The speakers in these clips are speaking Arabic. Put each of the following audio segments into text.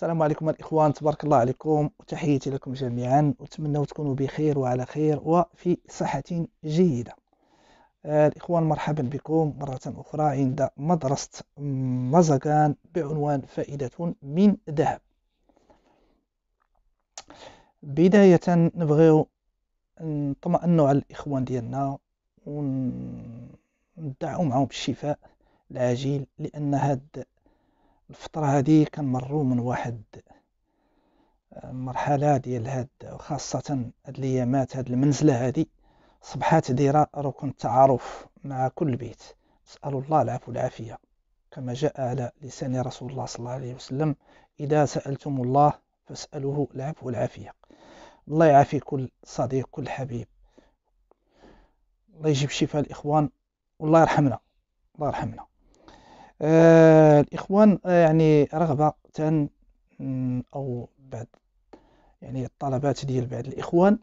السلام عليكم الإخوان تبارك الله عليكم وتحياتي لكم جميعا وأتمنى تكونوا بخير وعلى خير وفي صحة جيدة آه الإخوان مرحبا بكم مرة أخرى عند مدرسة مزقان بعنوان فائدة من ذهب بداية نبغيو نطمئنوا على الإخوان ديالنا وندعو معهم بالشفاء العاجل لأن هاد الفترة هذه كنمرو من واحد آه، مرحلة ديال هاد وخاصة هاد الأيامات هاد المنزلة هادي صبحات ديرة ركن التعارف مع كل بيت نسأل الله العفو والعافية كما جاء على لسان رسول الله صلى الله عليه وسلم إذا سألتم الله فاسألوه العفو والعافية الله يعافي كل صديق كل حبيب الله يجيب شفاء الإخوان والله يرحمنا الله يرحمنا آه، الإخوان آه يعني رغبة أو بعد يعني الطلبات ديال بعض الإخوان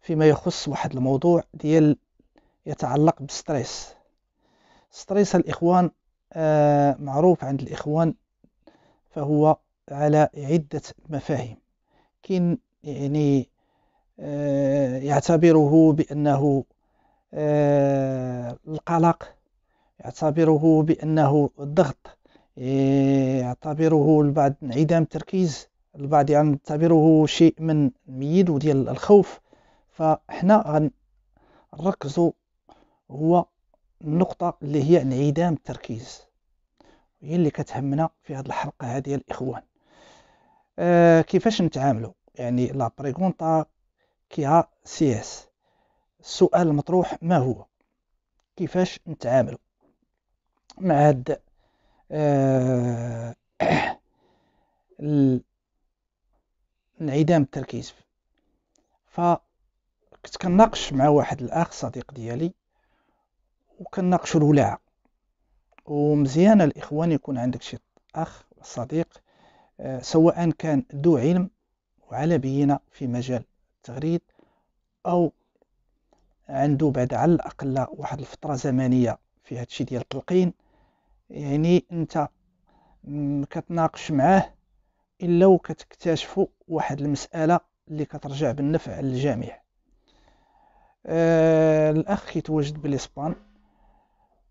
فيما يخص واحد الموضوع ديال يتعلق بالستريس ستريس الإخوان آه معروف عند الإخوان فهو على عدة مفاهيم كاين يعني آه يعتبره بأنه آه القلق يعتبره بأنه ضغط إيه، يعتبره البعض انعدام تركيز البعض يعتبره شيء من ميل وديال الخوف فاحنا غنركزوا هو النقطة اللي هي انعدام التركيز هي اللي كتهمنا في هذه الحلقة هذه الإخوان أه كيفاش نتعاملوا يعني لا بريغونتا كيها سي اس السؤال المطروح ما هو كيفاش نتعاملوا معهد آه انعدام التركيز فكنت كناقش مع واحد الاخ صديق ديالي وكناقشوا الولاعه ومزيانه الاخوان يكون عندك شي اخ صديق آه، سواء كان ذو علم وعلى بينه في مجال التغريد او عنده بعد على الاقل واحد الفتره زمنيه في هادشي ديال التلقين يعني انت كتناقش معاه الا وكتكتشفوا واحد المساله اللي كترجع بالنفع للجميع آه الاخ يتواجد بالاسبان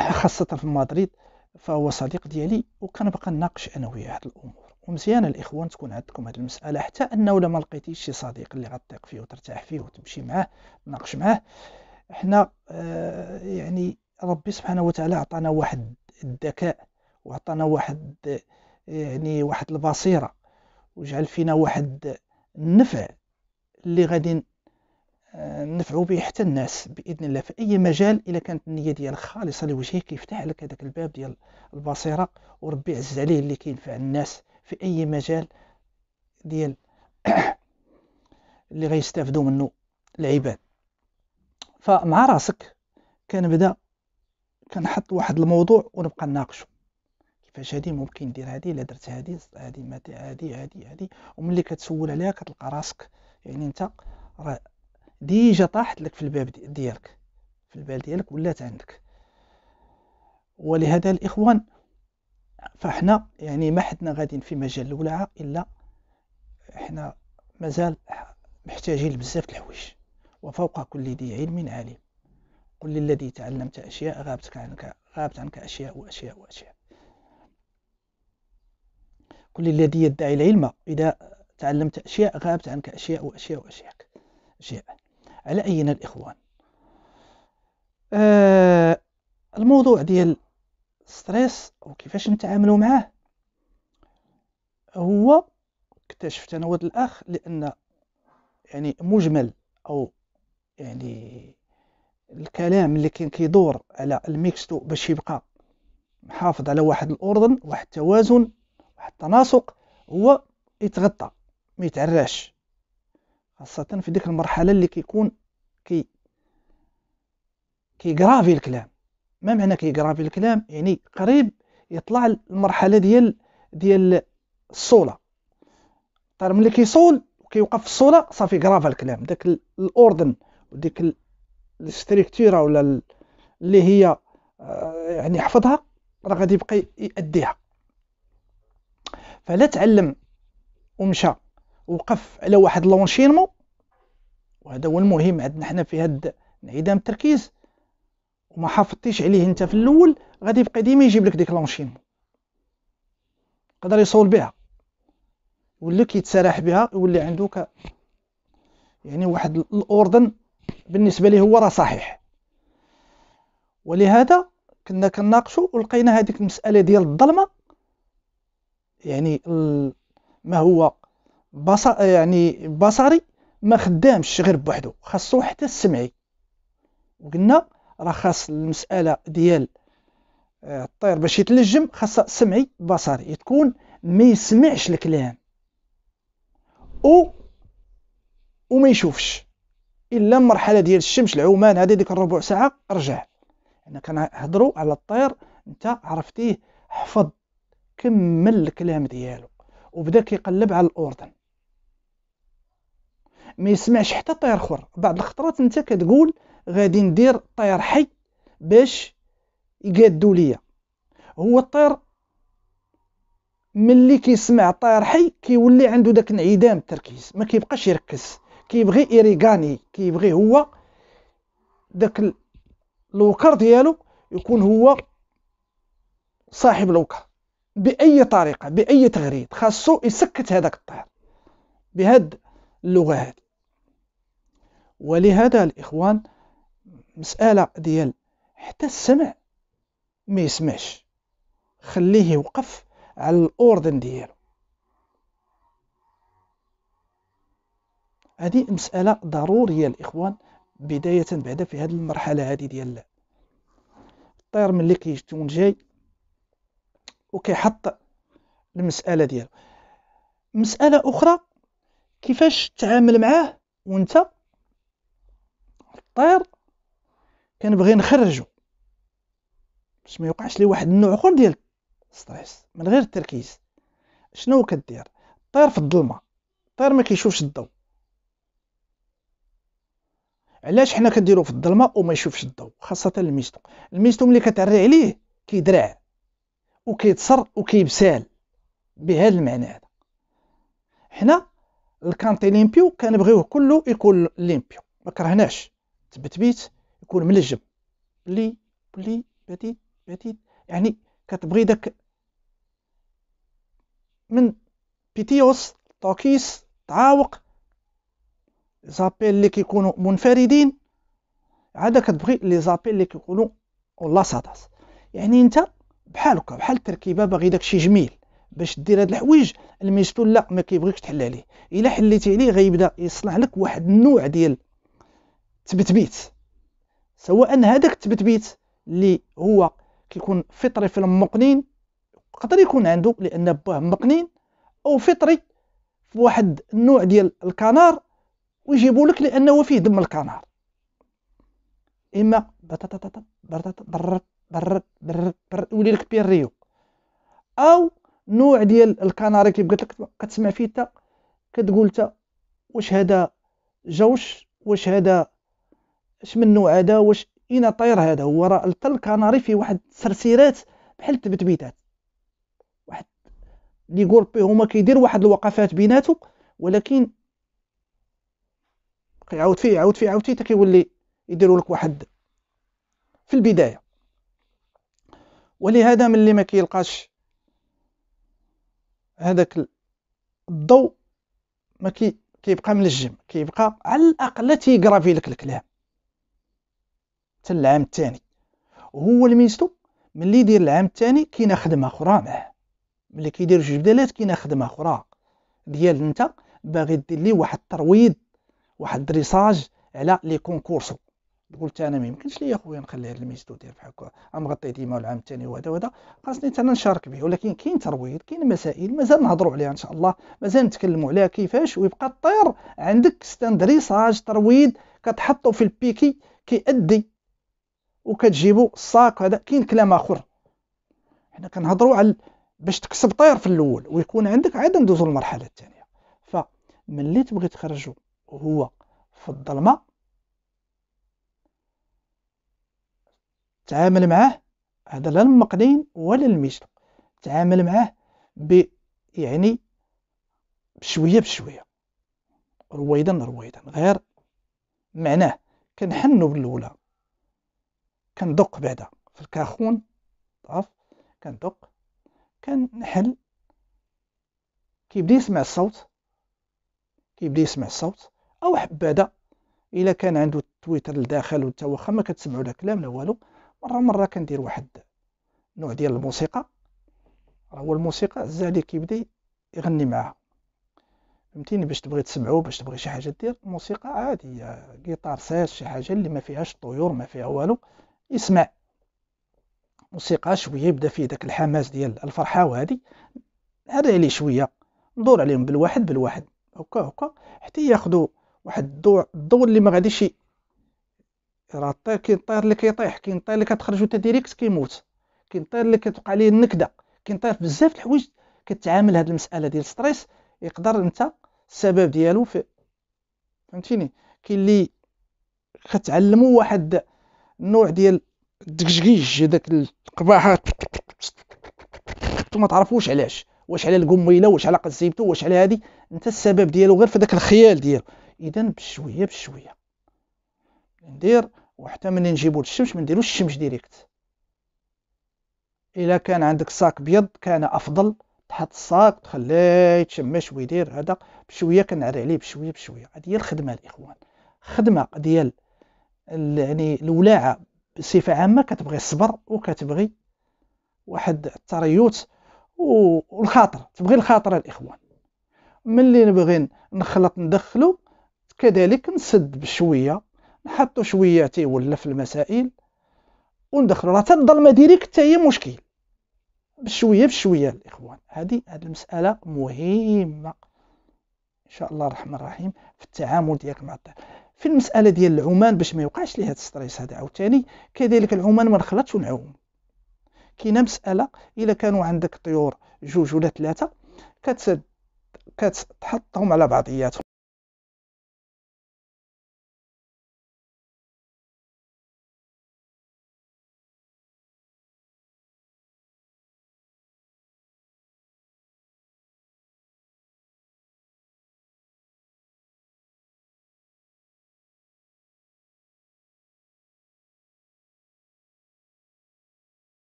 خاصه في مدريد فهو صديق ديالي بقى نناقش انا وياه هاد الامور ومزيانه الاخوان تكون عندكم هاد المساله حتى انه لما لقيتيش شي صديق اللي غتثق فيه وترتاح فيه وتمشي معاه تناقش معاه حنا آه يعني ربي سبحانه وتعالى عطانا واحد الذكاء وعطانا واحد يعني واحد البصيره وجعل فينا واحد النفع اللي غادي نفعوا به حتى الناس باذن الله في اي مجال الا كانت النيه ديالك خالصه لوجهه كيفتح لك هذاك الباب ديال البصيره وربي عز عليه اللي كينفع الناس في اي مجال ديال اللي غيستافدوا منه العباد فمع راسك كنبدا كنحط واحد الموضوع ونبقى نناقشه كيفاش هادي ممكن ندير هادي الا درت هادي هادي ما هادي هادي هادي وملي كتسول عليها كتلقى راسك يعني انت راه ديجا طاحت لك في الباب ديالك في البال ديالك ولات عندك ولهذا الاخوان فاحنا يعني ما حدنا غاديين في مجال الولاعة الا احنا مازال محتاجين بزاف د الحوايج وفوق كل ذي علم عليم قل للذي تعلمت أشياء غابتك عنك غابت عنك أشياء وأشياء وأشياء قل للذي يدعي العلم إذا تعلمت أشياء غابت عنك أشياء وأشياء وأشياء أشياء على أين الإخوان آه الموضوع ديال ستريس كيفاش نتعاملوا معاه هو اكتشفت انا ود الاخ لان يعني مجمل او يعني الكلام اللي كان كيدور على الميكستو باش يبقى محافظ على واحد الاردن واحد التوازن واحد التناسق هو يتغطى ما يتعراش خاصة في ديك المرحلة اللي كيكون كي كيقرافي الكلام ما معنى كيقرافي الكلام يعني قريب يطلع المرحلة ديال ديال الصولة طار طيب ملي كيصول وكيوقف في الصولة صافي غرافة الكلام داك الاردن وديك الستريكتوره ولا اللي هي آه، يعني حفظها راه غادي يبقى يأديها فلا تعلم ومشى وقف على واحد لونشينمو وهذا هو المهم عندنا حنا في هاد انعدام التركيز وما حافظتيش عليه انت في الاول غادي يبقى ديما يجيب لك ديك لونشينمو يقدر يصول بها ولا كيتسرح بها يولي عندك يعني واحد الاوردن بالنسبه ليه هو راه صحيح ولهذا كنا كنناقشوا ولقينا هذيك المساله ديال الظلمه يعني ما هو بصر يعني بصري ما خدامش غير بوحدو خاصو حتى السمعي وقلنا راه خاص المساله ديال آه، الطير باش يتلجم خاصة سمعي بصري تكون ما يسمعش الكلام او وما يشوفش الا مرحله ديال الشمس العومان هذه ديك الربع ساعه رجع انا يعني كنهضروا على الطير انت عرفتيه حفظ كمل الكلام ديالو وبدا كيقلب على الاردن ما يسمعش حتى طير اخر بعض الخطرات انت كتقول غادي ندير طير حي باش يقادوا ليا هو الطير ملي كيسمع طير حي كيولي عنده داك انعدام التركيز ما كيبقاش يركز كيبغي إيريغاني كيبغي هو داك الوكر ديالو يكون هو صاحب الوكر بأي طريقة بأي تغريد خاصو يسكت هذاك الطير بهاد اللغة هادي ولهذا الإخوان مسألة ديال حتى السمع ما يسمعش خليه يوقف على الأوردن ديالو هذه مسألة ضرورية الإخوان بداية بعد في هذه المرحلة هذه ديال الطير ملي كيكون جاي وكيحط المسألة ديالو مسألة أخرى كيفاش تتعامل معاه وانت الطير كنبغي نخرجو باش ما يوقعش لي واحد النوع اخر ديال ستريس من غير التركيز شنو كدير الطير في الظلمه الطير ما كيشوفش الضوء علاش حنا كنديرو في الظلمه وما يشوفش الضوء خاصه الميستو الميستو ملي كتعري عليه كيدرع وكيتصر وكيبسال بهذا المعنى هذا حنا الكانتي ليمبيو كنبغيوه كله يكون ليمبيو ما كرهناش تبتبيت يكون ملجم بلي بلي بديت بديت يعني كتبغي داك من بيتيوس طاكيس تعاوق زابيل اللي كيكونوا منفردين عاد كتبغي لي زابيل اللي كيكونوا لاصادات يعني انت بحال هكا بحال التركيبه باغي داكشي جميل باش دير هاد الحوايج الميستو لا ما كيبغيكش تحل عليه الا حليتي عليه غيبدا يصنع لك واحد النوع ديال تبتبيت سواء هذاك التبتبيت اللي هو كيكون فطري في المقنين يقدر يكون عنده لان باه مقنين او فطري في واحد النوع ديال الكنار ويجيبوا لك لانه فيه دم الكنار اما بتتتت برتت يولي لك بيريو او نوع ديال الكناري كيف قلت لك كتسمع فيه حتى كتقول تا واش هذا جوش واش هذا اش من نوع هذا واش اين طير هذا هو راه حتى الكناري فيه واحد السرسيرات بحال التبتبيتات واحد لي غولبي هما كيدير واحد الوقفات بيناتهم ولكن كيعاود فيه يعاود فيه يعاود فيه حتى كيولي يديروا لك واحد في البدايه ولهذا من اللي ما كيلقاش هذاك الضوء ما كي كيبقى ملجم كيبقى على الاقل في لك الكلام حتى العام الثاني وهو الميستو ملي يدير العام الثاني كاينه خدمه اخرى معاه ملي كيدير جوج بدلات كاينه خدمه اخرى ديال انت باغي دير ليه واحد الترويض واحد الدريساج على لي كونكورسو قلت انا ما يمكنش ليا خويا نخلي هذا الميستو ديال بحال هكا غنغطي ديما العام الثاني وهذا وهذا خاصني انا نشارك به ولكن كاين ترويض كاين مسائل مازال نهضروا عليها ان شاء الله مازال نتكلموا عليها كيفاش ويبقى الطير عندك ستاندريساج ترويض كتحطو في البيكي كيأدي وكتجيبو الساك هذا كاين كلام اخر حنا كنهضروا على باش تكسب طير في الاول ويكون عندك عاد ندوزو للمرحله الثانيه فملي تبغي تخرجو هو في الظلمة تعامل معاه هذا لا المقدين ولا المثل تعامل معاه ب يعني بشوية بشوية رويدا رويدا غير معناه كنحنو بالأولى كندق بعدا في الكاخون طاف كندق كنحل كيبدا يسمع الصوت كيبدا يسمع الصوت او حباده الا كان عنده تويتر لداخل وانت واخا ما كتسمعوا لا كلام لا والو مره مره كندير واحد نوع ديال الموسيقى هو الموسيقى عزا كيبدا يغني معاها فهمتيني باش تبغي تسمعو باش تبغي شي حاجه دير موسيقى عاديه جيتار ساس شي حاجه اللي ما فيهاش طيور ما فيها والو يسمع موسيقى شويه يبدا فيه داك الحماس ديال الفرحه وهذه هذا عليه شويه ندور عليهم بالواحد بالواحد هكا هكا حتى ياخذوا واحد الضوء الضوء اللي ما غاديش راه الطير كاين الطير اللي كيطيح كاين الطير اللي كتخرج وانت ديريكت كيموت كاين الطير اللي كتوقع ليه النكده كاين الطير بزاف الحوايج كتعامل هذه المساله ديال ستريس يقدر انت السبب ديالو في فهمتيني كاين اللي كتعلموا واحد النوع ديال الدكجكيج داك القباحه انتم ما تعرفوش علاش واش على القميله واش على قزيبته واش على هذه انت السبب ديالو غير في داك الخيال ديالو اذا بشويه بشويه ندير وحتى ملي نجيبو الشمش ما نديروش الشمس ديريكت الا كان عندك ساك ابيض كان افضل تحط الساك تخليه يتشمش ويدير هذا بشويه كنعري عليه بشويه بشويه هذه هي الخدمه الاخوان خدمه ديال يعني الولاعه بصفه عامه كتبغي الصبر وكتبغي واحد التريوت والخاطر تبغي الخاطر الاخوان ملي نبغي نخلط ندخلو كذلك نسد بشويه نحطو شويه تيولى في المسائل وندخلو راه الظلمه ديريكت حتى هي مشكل بشويه بشويه الاخوان هذه هذه المساله مهمه ان شاء الله الرحمن الرحيم في التعامل ديالك مع الطفل في المساله ديال العمان باش ما يوقعش ليه هذا الستريس هذا عاوتاني كذلك العمان ما نخلطش ونعوم كاينه مساله الا كانوا عندك طيور جوج ولا ثلاثه كتسد كتحطهم على بعضياتهم